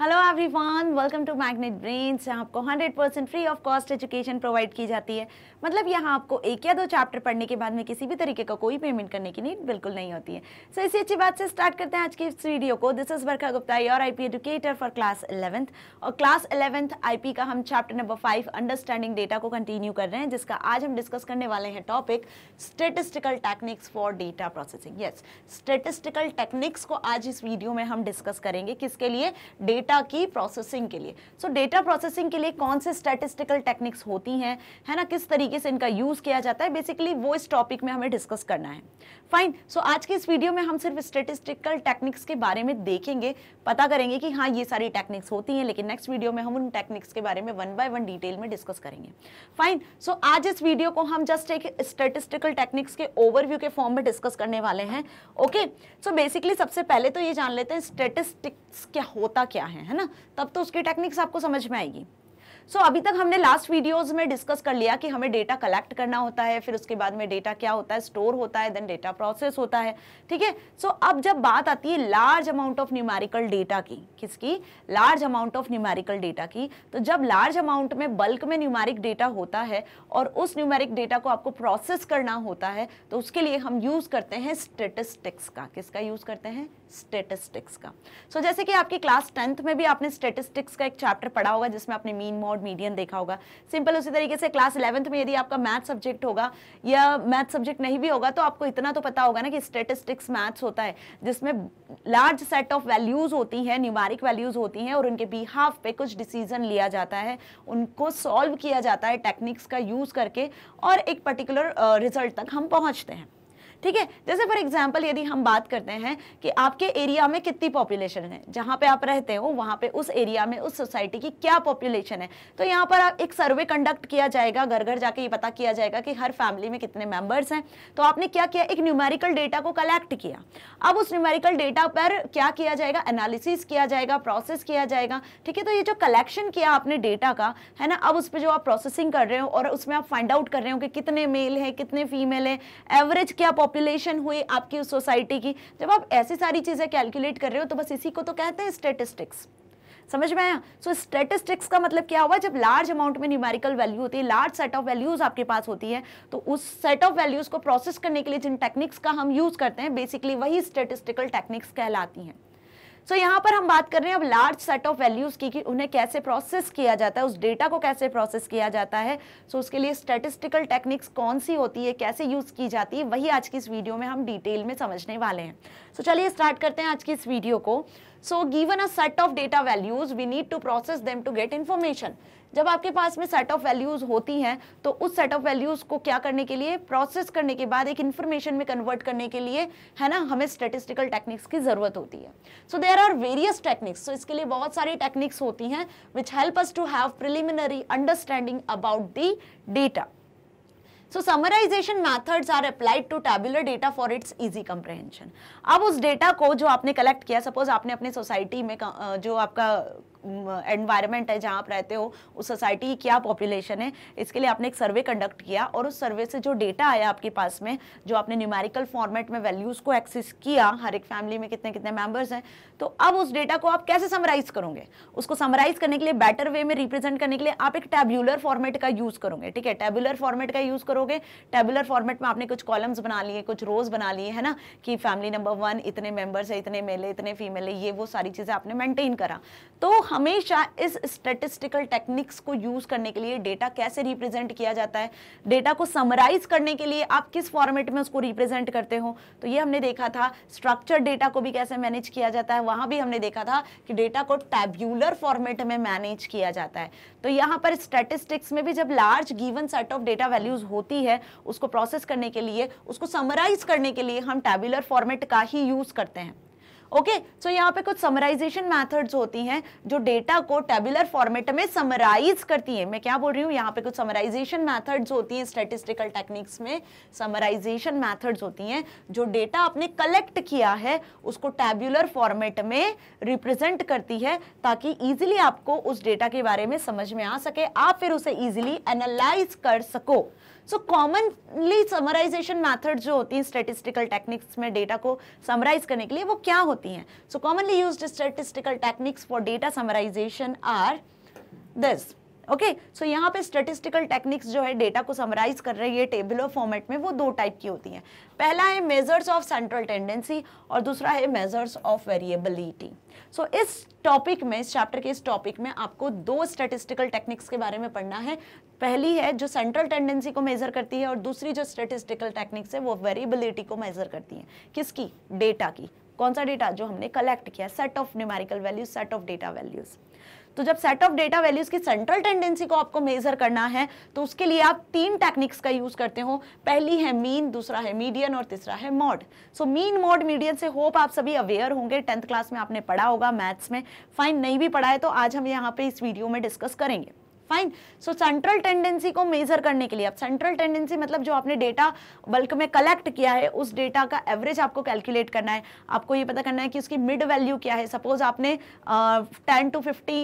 Hello everyone welcome to Magnet Brains आपको 100 percent free of cost education provide की जाती है मतलब यहाँ आपको एक या दो चैप्टर पढ़ने के बाद में किसी भी तरीके का कोई पेमेंट करने की नीड बिल्कुल नहीं होती है सो so, इसी अच्छी बात से स्टार्ट करते हैं आज की इस वीडियो को this is Varkha Gupta your I educator for class eleventh और क्लास इलेवंथ आई का हम chapter number five understanding data को कंटिन्यू कर रहे हैं जिसका आज हम डिस्कस करने वाले हैं topic statistical techniques for data processing yes statistical techniques को आज इस वीडियो में हम डिस्कस करेंगे किसके लिए डेटा डेटा की प्रोसेसिंग के लिए सो डेटा प्रोसेसिंग के लिए कौन से स्टैटिस्टिकल टेक्निक्स होती हैं है ना किस तरीके से इनका यूज़ किया जाता है बेसिकली वो इस टॉपिक में हमें डिस्कस करना है फाइन सो so, आज के इस वीडियो में हम सिर्फ स्टेटिस्टिकल टेक्निक्स के बारे में देखेंगे पता करेंगे कि हाँ ये सारी टेक्निक्स होती हैं लेकिन नेक्स्ट वीडियो में हम उन टेक्निक्स के बारे में वन बाय वन डिटेल में डिस्कस करेंगे फाइन सो so, आज इस वीडियो को हम जस्ट एक स्टेटिस्टिकल टेक्निक्स के ओवरव्यू के फॉर्म में डिस्कस करने वाले हैं ओके सो बेसिकली सबसे पहले तो ये जान लेते हैं स्टेटिस्टिक्स क्या होता क्या है हैं है ना तब तो उसकी टेक्निक्स आपको समझ में आएगी सो so, अभी तक हमने लास्ट वीडियोस में डिस्कस कर लिया कि हमें डेटा कलेक्ट करना होता है फिर उसके बाद में डेटा क्या होता है स्टोर होता है देन डेटा प्रोसेस होता है ठीक है सो अब जब बात आती है large amount of numerical data की किसकी large amount of numerical data की तो जब लार्ज अमाउंट में बल्क में न्यूमेरिक डेटा होता है और उस न्यूमेरिक डेटा को आपको प्रोसेस करना होता है तो उसके लिए हम यूज़ करते हैं स्टेटिस्टिक्स का किसका यूज़ करते हैं स्टेटिस्टिक्स का सो so, जैसे कि आपकी क्लास टेंथ में भी आपने स्टेटिस्टिक्स का एक चैप्टर पढ़ा होगा जिसमें आपने मीन मोड और मीडियम देखा होगा सिंपल उसी तरीके से क्लास इलेवंथ में यदि आपका मैथ सब्जेक्ट होगा या मैथ सब्जेक्ट नहीं भी होगा तो आपको इतना तो पता होगा ना कि स्टेटिस्टिक्स मैथ्स होता है जिसमें लार्ज सेट ऑफ वैल्यूज़ होती हैं न्यूमारिक वैल्यूज़ होती हैं और उनके बिहाफ पे कुछ डिसीजन लिया जाता है उनको सॉल्व किया जाता है टेक्निक्स का यूज़ करके और एक पर्टिकुलर रिजल्ट uh, तक हम पहुँचते हैं ठीक है जैसे फॉर एग्जाम्पल यदि हम बात करते हैं कि आपके एरिया में कितनी पॉपुलेशन है जहाँ पे आप रहते हो वहाँ पे उस एरिया में उस सोसाइटी की क्या पॉपुलेशन है तो यहाँ पर एक सर्वे कंडक्ट किया जाएगा घर घर जाके ये पता किया जाएगा कि हर फैमिली में कितने मेंबर्स हैं तो आपने क्या किया एक न्यूमेरिकल डेटा को कलेक्ट किया अब उस न्यूमेरिकल डेटा पर क्या किया जाएगा एनालिसिस किया जाएगा प्रोसेस किया जाएगा ठीक है तो ये जो कलेक्शन किया आपने डेटा का है ना अब उस पर जो आप प्रोसेसिंग कर रहे हो और उसमें आप फाइंड आउट कर रहे हो कि कितने मेल है कितने फीमेल है एवरेज क्या पॉपुलेशन हुई आपकी उस सोसाइटी की जब आप ऐसी सारी चीज़ें कैलकुलेट कर रहे हो तो बस इसी को तो कहते हैं स्टेटिस्टिक्स समझ में आया सो स्टेटिस्टिक्स का मतलब क्या हुआ जब लार्ज अमाउंट में न्यूमेरिकल वैल्यू होती है लार्ज सेट ऑफ वैल्यूज आपके पास होती है तो उस सेट ऑफ वैल्यूज को प्रोसेस करने के लिए जिन टेक्निक्स का हम यूज करते हैं बेसिकली वही स्टेटिस्टिकल टेक्निक्स कहलाती हैं सो so, यहाँ पर हम बात कर रहे हैं अब लार्ज सेट ऑफ वैल्यूज की कि उन्हें कैसे प्रोसेस किया जाता है उस डेटा को कैसे प्रोसेस किया जाता है सो so, उसके लिए स्टेटिस्टिकल टेक्निक्स कौन सी होती है कैसे यूज की जाती है वही आज की इस वीडियो में हम डिटेल में समझने वाले हैं सो so, चलिए स्टार्ट करते हैं आज की इस वीडियो को so given a set of data values we need to process them to get information जब आपके पास में सेट ऑफ वैल्यूज होती हैं तो उस सेट ऑफ वैल्यूज को क्या करने के लिए प्रोसेस करने के बाद एक इन्फॉर्मेशन में कन्वर्ट करने के लिए है ना हमें स्टेटिस्टिकल टेक्निक्स की जरूरत होती है so there are various techniques so इसके लिए बहुत सारी टेक्निक्स होती हैं which help us to have preliminary understanding about the data so summarisation methods are applied to tabular data for its easy comprehension अब उस डेटा को जो आपने कलेक्ट किया सपोज आपने अपने सोसाइटी में जो आपका एनवायरनमेंट है जहाँ आप रहते हो उस सोसाइटी की क्या पॉपुलेशन है इसके लिए आपने एक सर्वे कंडक्ट किया और उस सर्वे से जो डेटा आया आपके पास में जो आपने न्यूमेरिकल फॉर्मेट में वैल्यूज़ को एक्सेस किया हर एक फैमिली में कितने कितने मेम्बर्स हैं तो अब उस डेटा को आप कैसे समराइज़ करोगे उसको समराइज़ करने के लिए बेटर वे में रिप्रेजेंट करने के लिए आप एक टेबुलर फॉर्मेट का यूज़ करोगे ठीक है टेबुलर फॉर्मेट का यूज़ करोगे टेबुलर फॉर्मेट में आपने कुछ कॉलम्स बना लिए कुछ रोज बना लिए है ना कि फैमिली नंबर वन इतने मेम्बर्स है इतने मेले इतने फीमेल है ये वो सारी चीज़ें आपने मेंटेन करा तो हमेशा इस स्टेटिस्टिकल टेक्निक्स को यूज़ करने के लिए डेटा कैसे रिप्रेजेंट किया जाता है डेटा को समराइज करने के लिए आप किस फॉर्मेट में उसको रिप्रेजेंट करते हो तो ये हमने देखा था स्ट्रक्चर डेटा को भी कैसे मैनेज किया जाता है वहां भी हमने देखा था कि डेटा को टैब्यूलर फॉर्मेट में मैनेज किया जाता है तो यहाँ पर स्टेटिस्टिक्स में भी जब large given set of data values होती है उसको प्रोसेस करने के लिए उसको समराइज करने के लिए हम टैब्यूलर फॉर्मेट का ही यूज़ करते हैं ओके okay, सो so यहाँ पे कुछ समराइजेशन मेथड्स होती हैं जो डेटा को टेबुलर फॉर्मेट में समराइज करती है मैं क्या बोल रही हूँ यहाँ पे कुछ समराइजेशन मेथड्स होती हैं स्टेटिस्टिकल टेक्निक्स में समराइजेशन मेथड्स होती हैं जो डेटा आपने कलेक्ट किया है उसको टेबुलर फॉर्मेट में रिप्रेजेंट करती है ताकि ईजिली आपको उस डेटा के बारे में समझ में आ सके आप फिर उसे ईजिली एनालाइज कर सको सो कॉमनली समराइजेशन मैथड जो होती हैं स्टेटिस्टिकल टेक्निक्स में डेटा को समराइज करने के लिए वो क्या होती हैं so commonly use statistical techniques for data summarisation are this okay so यहाँ पे स्टेटिस्टिकल टेक्निक्स जो है डेटा को समराइज कर रही है टेबल और फॉर्मेट में वो दो टाइप की होती हैं पहला है मेजर्स ऑफ सेंट्रल टेंडेंसी और दूसरा है मेजर्स ऑफ वेरिएबिलिटी सो इस टॉपिक में इस चैप्टर के इस टॉपिक में आपको दो स्टेटिस्टिकल टेक्निक्स के बारे में पढ़ना है पहली है जो सेंट्रल टेंडेंसी को मेजर करती है और दूसरी जो स्टेटिस्टिकल टेक्निक्स है वो वेरिएबिलिटी को मेजर करती है किसकी डेटा की कौन सा डेटा जो हमने कलेक्ट किया set of numerical values set of data values तो जब सेट ऑफ डेटा वैल्यूज की सेंट्रल टेंडेंसी को आपको मेजर करना है तो उसके लिए आप तीन टेक्निक्स का यूज करते हो पहली है मीन दूसरा है मीडियन और तीसरा है mode so mean mode median से होप आप सभी अवेयर होंगे टेंथ क्लास में आपने पढ़ा होगा मैथ्स में फाइन नहीं भी पढ़ा है तो आज हम यहाँ पे इस वीडियो में डिस्कस करेंगे फाइन सो सेंट्रल टेंडेंसी को मेजर करने के लिए अब सेंट्रल टेंडेंसी मतलब जो आपने डेटा बल्क में कलेक्ट किया है उस डेटा का एवरेज आपको कैलकुलेट करना है आपको ये पता करना है कि उसकी मिड वैल्यू क्या है सपोज आपने ten to fifty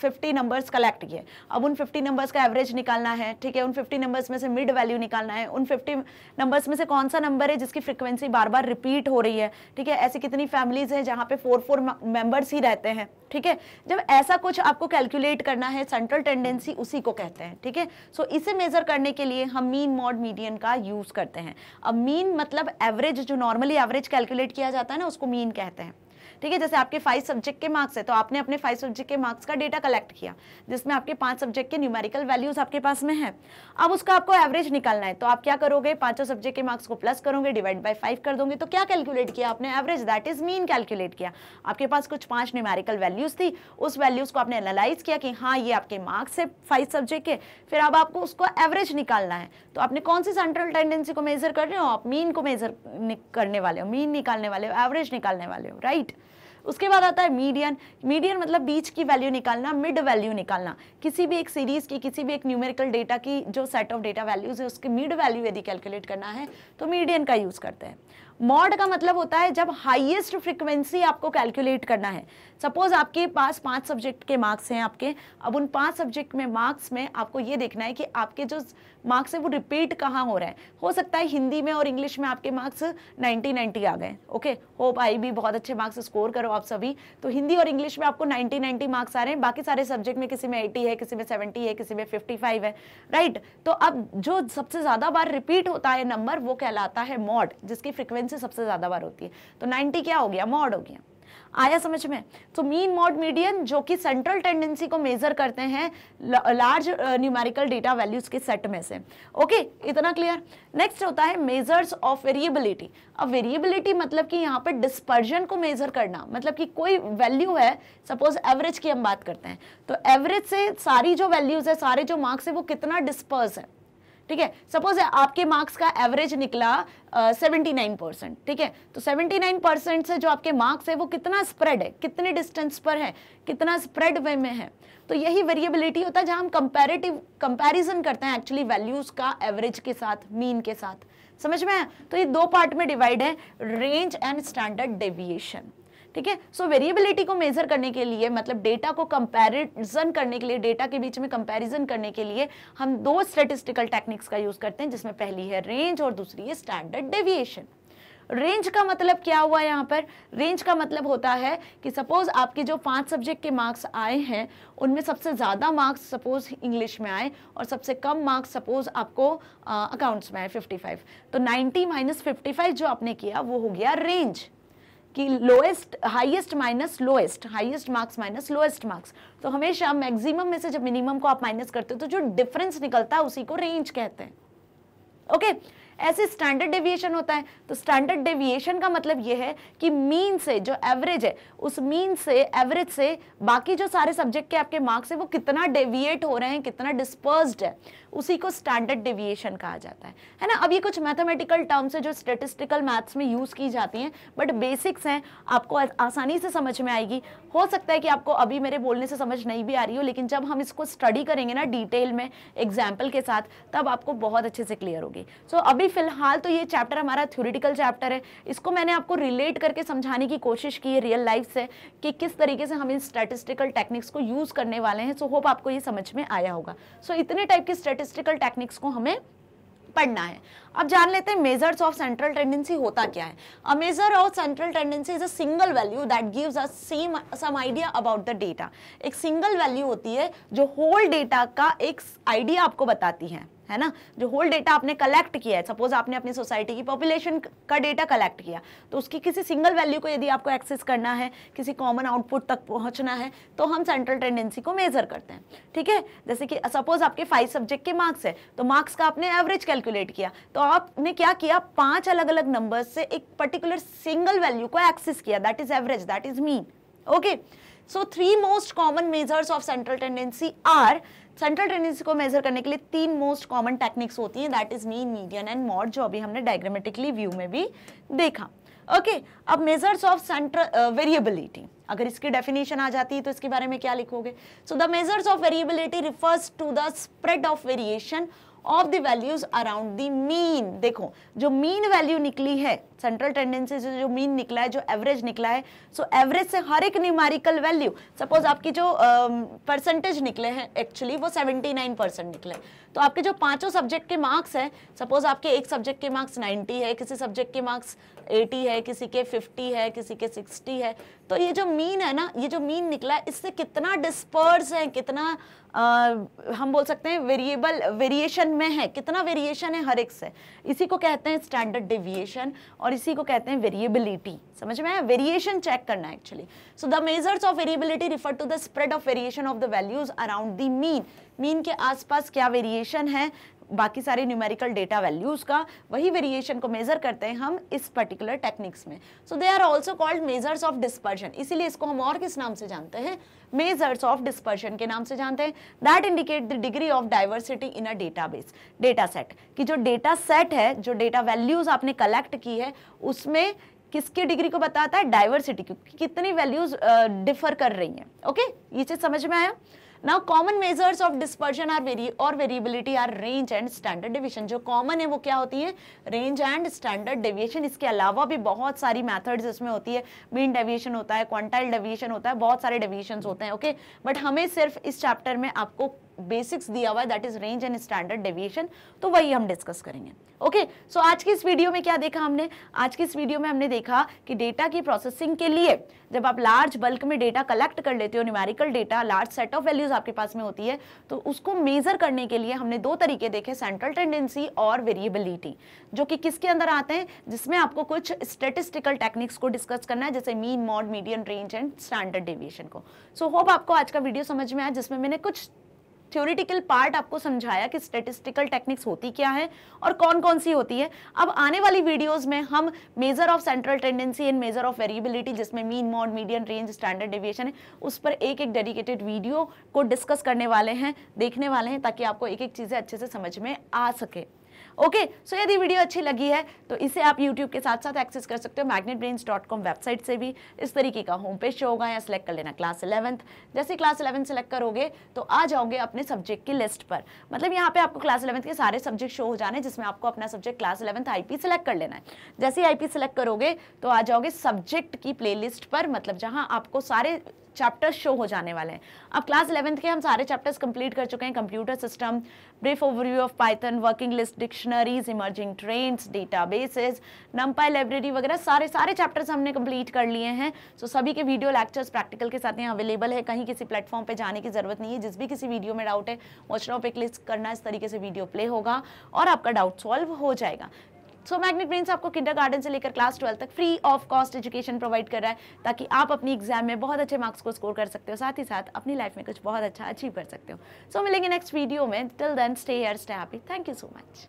fifty numbers collect किए अब उन फिफ्टी नंबर्स का एवरेज निकालना है ठीक है उन फिफ्टी नंबर्स में से मिड वैल्यू निकालना है उन फिफ्टी नंबर्स में से कौन सा नंबर है जिसकी फ्रिक्वेंसी बार बार रिपीट हो रही है ठीक है ऐसी कितनी फैमिलीज हैं जहाँ पे फोर फोर मेंबर्स ही रहते हैं ठीक है जब ऐसा कुछ आपको कैलकुलेट करना है सेंट्रल टेंडेंसी फ्रीक्वेंसी उसी को कहते हैं ठीक है सो इसे मेज़र करने के लिए हम मीन मॉड मीडियन का यूज़ करते हैं अब मीन मतलब एवरेज जो नॉर्मली एवरेज कैलकुलेट किया जाता है ना उसको मीन कहते हैं ठीक है जैसे आपके फाइव सब्जेक्ट के मार्क्स है तो आपने अपने फाइव सब्जेक्ट के मार्क्स का डेटा कलेक्ट किया जिसमें आपके पांच सब्जेक्ट के न्यूमेरिकल वैल्यूज आपके पास में है अब उसका आपको एवरेज निकालना है तो आप क्या करोगे पांचों सब्जेक्ट के मार्क्स को प्लस करोगे डिवाइड बाई फाइव कर दोगे तो क्या कैलकुलेट किया आपने average that is mean calculate किया आपके पास कुछ पांच न्यूमेरिकल वैल्यूज थी उस वैल्यूज को आपने एनालाइज किया कि हाँ ये आपके मार्क्स है फाइव सब्जेक्ट के फिर अब आपको उसको एवरेज निकालना है तो आपने कौन सी सेंट्रल टेंडेंसी को मेजर कर रहे हो आप मीन को मेजर करने वाले हो मीन निकालने वाले हो एवरेज निकालने वाले हो राइट उसके बाद आता है मीडियन मीडियन मतलब बीच की वैल्यू निकालना मिड वैल्यू निकालना किसी भी एक सीरीज की किसी भी एक न्यूमेरिकल डेटा की जो सेट ऑफ डेटा वैल्यूज है उसकी मिड वैल्यू यदि कैलकुलेट करना है तो मीडियन का यूज़ करते हैं मॉड का मतलब होता है जब हाईएस्ट फ्रिक्वेंसी आपको कैलकुलेट करना है सपोज आपके पास पांच सब्जेक्ट के मार्क्स हैं आपके अब उन पांच सब्जेक्ट में मार्क्स में आपको ये देखना है कि आपके जो मार्क्स हैं वो रिपीट कहाँ हो रहा है हो सकता है हिंदी में और इंग्लिश में आपके मार्क्स नाइन्टी नाइन्टी आ गए ओके होप आई भी बहुत अच्छे मार्क्स स्कोर करो आप सभी तो हिंदी और इंग्लिश में आपको नाइन्टी नाइन्टी मार्क्स आ रहे हैं बाकी सारे सब्जेक्ट में किसी में एटी है किसी में सेवेंटी है किसी में फिफ्टी फाइव है राइट तो अब जो सबसे ज़्यादा बार रिपीट होता है नंबर वो कहलाता है मॉड जिसकी फ्रिक्वेंसी टेन से सबसे ज़्यादा बार होती है तो 90 क्या हो गया मॉड हो गया आया समझ में तो मीन मॉड मीडियन जो कि सेंट्रल टेंडेंसी को मेजर करते हैं लार्ज न्यूमेरिकल डेटा वैल्यूज के सेट में से ओके okay, इतना क्लियर नेक्स्ट होता है मेजर्स ऑफ वेरिएबिलिटी अब वेरिएबिलिटी मतलब कि यहाँ पर डिस्पर्जन को मेजर करना मतलब कि कोई वैल्यू है सपोज एवरेज की हम बात करते हैं तो एवरेज से सारी जो वैल्यूज है सारे जो मार्क्स है वो कितना डिस्पर्स है ठीक है सपोज आपके मार्क्स का एवरेज निकला सेवेंटी नाइन परसेंट ठीक है तो सेवेंटी नाइन परसेंट से जो आपके मार्क्स है वो कितना स्प्रेड है कितने डिस्टेंस पर है कितना स्प्रेड वे में है तो यही वेरिएबिलिटी होता है जहाँ हम कंपेरेटिव कंपेरिजन करते हैं एक्चुअली वैल्यूज़ का एवरेज के साथ मीन के साथ समझ में है तो ये दो पार्ट में डिवाइड है रेंज एंड स्टैंडर्ड डेविएशन ठीक है सो वेरिएबिलिटी को मेजर करने के लिए मतलब डेटा को कंपैरिजन करने के लिए डेटा के बीच में कंपैरिजन करने के लिए हम दो स्टेटिस्टिकल टेक्निक्स का यूज करते हैं जिसमें पहली है रेंज और दूसरी है स्टैंडर्ड डेविएशन रेंज का मतलब क्या हुआ यहाँ पर रेंज का मतलब होता है कि सपोज आपके जो पांच सब्जेक्ट के मार्क्स आए हैं उनमें सबसे ज़्यादा मार्क्स सपोज इंग्लिश में आए और सबसे कम मार्क्स सपोज आपको अकाउंट्स में आए 55 तो 90 माइनस फिफ्टी जो आपने किया वो हो गया रेंज कि lowest highest minus lowest highest marks minus lowest marks तो हमेशा मैक्सिमम में से जब मिनिमम को आप माइनस करते हो तो जो डिफरेंस निकलता है उसी को रेंज कहते हैं ओके okay? ऐसे स्टैंडर्ड डेविएशन होता है तो स्टैंडर्ड डेविएशन का मतलब ये है कि मीन से जो एवरेज है उस मीन से एवरेज से बाकी जो सारे सब्जेक्ट के आपके मार्क्स है वो कितना डेविएट हो रहे हैं कितना डिस्पर्स्ड है उसी को स्टैंडर्ड डेविएशन कहा जाता है है ना अब ये कुछ मैथमेटिकल टर्म्स है जो स्टेटिस्टिकल मैथ्स में यूज़ की जाती हैं बट बेसिक्स हैं आपको आसानी से समझ में आएगी हो सकता है कि आपको अभी मेरे बोलने से समझ नहीं भी आ रही हो लेकिन जब हम इसको स्टडी करेंगे ना डिटेल में एग्जाम्पल के साथ तब आपको बहुत अच्छे से क्लियर होगी सो so, अभी अभी फिलहाल तो ये चैप्टर हमारा थ्योरिटिकल चैप्टर है इसको मैंने आपको रिलेट करके समझाने की कोशिश की है रियल लाइफ से कि किस तरीके से हम इन स्टेटिस्टिकल टेक्निक्स को यूज़ करने वाले हैं सो so, होप आपको ये समझ में आया होगा सो so, इतने टाइप की स्टेटिस्टिकल टेक्निक्स को हमें पढ़ना है अब जान लेते हैं मेजर्स ऑफ सेंट्रल टेंडेंसी होता क्या है a measure of central tendency is a single value that gives us same some idea about the data एक सिंगल वैल्यू होती है जो होल डेटा का एक आइडिया आपको बताती है है ना जो होल डेटा आपने कलेक्ट किया है सपोज आपने अपनी सोसाइटी की पॉपुलेशन का डेटा कलेक्ट किया तो उसकी किसी सिंगल वैल्यू को यदि आपको एक्सेस करना है किसी कॉमन आउटपुट तक पहुंचना है तो हम सेंट्रल टेंडेंसी को मेजर करते हैं ठीक है जैसे कि सपोज आपके फाइव सब्जेक्ट के मार्क्स है तो मार्क्स का आपने एवरेज कैलकुलेट किया तो आपने क्या किया पांच अलग अलग नंबर से एक पर्टिकुलर सिंगल वैल्यू को एक्सेस किया that is average that is mean okay so three most common measures of central tendency are central tendency को मेजर करने के लिए तीन मोस्ट कॉमन टेक्निक्स होती हैं that is mean median and mode जो अभी हमने डायग्रामेटिकली व्यू में भी देखा ओके okay, अब मेजर्स ऑफ सेंट्रल वेरिएबिलिटी अगर इसकी डेफिनेशन आ जाती है तो इसके बारे में क्या लिखोगे so the measures of variability refers to the spread of variation of the values around the mean देखो जो मीन वैल्यू निकली है सेंट्रल टेंडेंसी से जो मीन निकला है जो एवरेज निकला है सो so एवरेज से हर एक न्यूमेरिकल वैल्यू सपोज आपकी जो परसेंटेज uh, निकले हैं एक्चुअली वो 79 परसेंट निकले तो आपके जो पांचों सब्जेक्ट के मार्क्स हैं सपोज आपके एक सब्जेक्ट के मार्क्स 90 है किसी सब्जेक्ट के मार्क्स 80 है किसी के 50 है किसी के 60 है तो ये जो मीन है ना ये जो मीन निकला है इससे कितना डिस्पर्स है कितना आ, हम बोल सकते हैं वेरिएबल वेरिएशन में है कितना वेरिएशन है हर एक से इसी को कहते हैं स्टैंडर्ड डेविएशन और इसी को कहते हैं वेरिएबिलिटी समझ में वेरिएशन चेक करना है actually so the measures of variability refer to the spread of variation of the values around the mean mean के आसपास क्या वेरिएशन है बाकी सारे न्यूमेरिकल डेटा वैल्यूज़ का वही वेरिएशन को मेज़र करते हैं हम इस पर्टिकुलर टेक्निक्स में so they are also called measures of dispersion इसीलिए इसको हम और किस नाम से जानते हैं मेजर्स ऑफ डिस्पर्शन के नाम से जानते हैं that indicate the degree of diversity in a database data set कि जो डेटा सेट है जो डेटा वैल्यूज़ आपने कलेक्ट की है उसमें किसकी डिग्री को बताता है डाइवर्सिटी क्योंकि कितनी वैल्यूज़ डिफर कर रही हैं ओके ये चीज़ समझ में आया now common measures of dispersion are very और variability are range and standard division जो कॉमन है वो क्या होती है रेंज एंड स्टैंडर्ड डेविएशन इसके अलावा भी बहुत सारी मैथड्स इसमें होती है मीन डेविएशन होता है क्वांटाइल डेविएशन होता है बहुत सारे डेविएशन होते हैं ओके okay? बट हमें सिर्फ इस चैप्टर में आपको बेसिक्स दिया हुआ है that is range and standard deviation तो वही हम डिस्कस करेंगे ओके okay, सो so आज की इस वीडियो में क्या देखा हमने आज की इस वीडियो में हमने देखा कि डेटा की प्रोसेसिंग के लिए जब आप लार्ज बल्क में डेटा कलेक्ट कर लेते हो numerical data large set of values आपके पास में होती है तो उसको मेजर करने के लिए हमने दो तरीके देखे सेंट्रल टेंडेंसी और वेरिएबिलिटी जो कि किसके अंदर आते हैं जिसमें आपको कुछ स्टेटिस्टिकल टेक्निक्स को डिस्कस करना है जैसे mean mode medium range and standard deviation को सो so, होप आपको आज का वीडियो समझ में आया जिसमें मैंने कुछ थ्योरिटिकल पार्ट आपको समझाया कि स्टेटिस्टिकल टेक्निक्स होती क्या है और कौन कौन सी होती है अब आने वाली वीडियोस में हम measure of central tendency and measure of variability जिसमें mean mode median range standard deviation है उस पर एक एक डेडिकेटेड वीडियो को डिस्कस करने वाले हैं देखने वाले हैं ताकि आपको एक एक चीज़ें अच्छे से समझ में आ सके ओके सो यदि वीडियो अच्छी लगी है तो इसे आप यूट्यूब के साथ साथ एक्सेस कर सकते हो मैग्नेट वेबसाइट से भी इस तरीके का होम पेज शो होगा या सिलेक्ट कर लेना क्लास इलेवंथ जैसे क्लास इलेवंथ सेलेक्ट करोगे तो आ जाओगे अपने सब्जेक्ट की लिस्ट पर मतलब यहाँ पे आपको क्लास इलेवंथ के सारे सब्जेक्ट शो हो जाने जिसमें आपको अपना subject class eleventh P select कर लेना है जैसे ही आईपी सेलेक्ट करोगे तो आ जाओगे सब्जेक्ट की लिस्ट पर मतलब जहाँ आपको सारे चैप्टर्स शो हो जाने वाले हैं अब क्लास इलेवंथ के हम सारे चैप्टर्स कंप्लीट कर चुके हैं computer system brief overview of Python working list dictionaries emerging trends databases NumPy library वगैरह सारे सारे चैप्टर्स हमने कंप्लीट कर लिए हैं सो so, सभी के वीडियो लेक्चर्स प्रैक्टिकल के साथ यहाँ अवेलेबल है कहीं किसी प्लेटफॉर्म पर जाने की जरूरत नहीं है जिस भी किसी वीडियो में डाउट है वॉच नाउ पे क्लिक करना इस तरीके से वीडियो प्ले होगा और आपका डाउट सॉल्व हो जाएगा सो मैग्नेट ब्रेन आपको किंडर से लेकर क्लास ट्वेल्थ तक free of cost education provide कर रहा है ताकि आप अपनी एग्जाम में बहुत अच्छे मार्क्स को स्कोर कर सकते हो साथ ही साथ अपनी लाइफ में कुछ बहुत अच्छा अचीव कर सकते हो सो so, मिलेंगे नेक्स्ट वीडियो में till then stay here stay happy thank you so much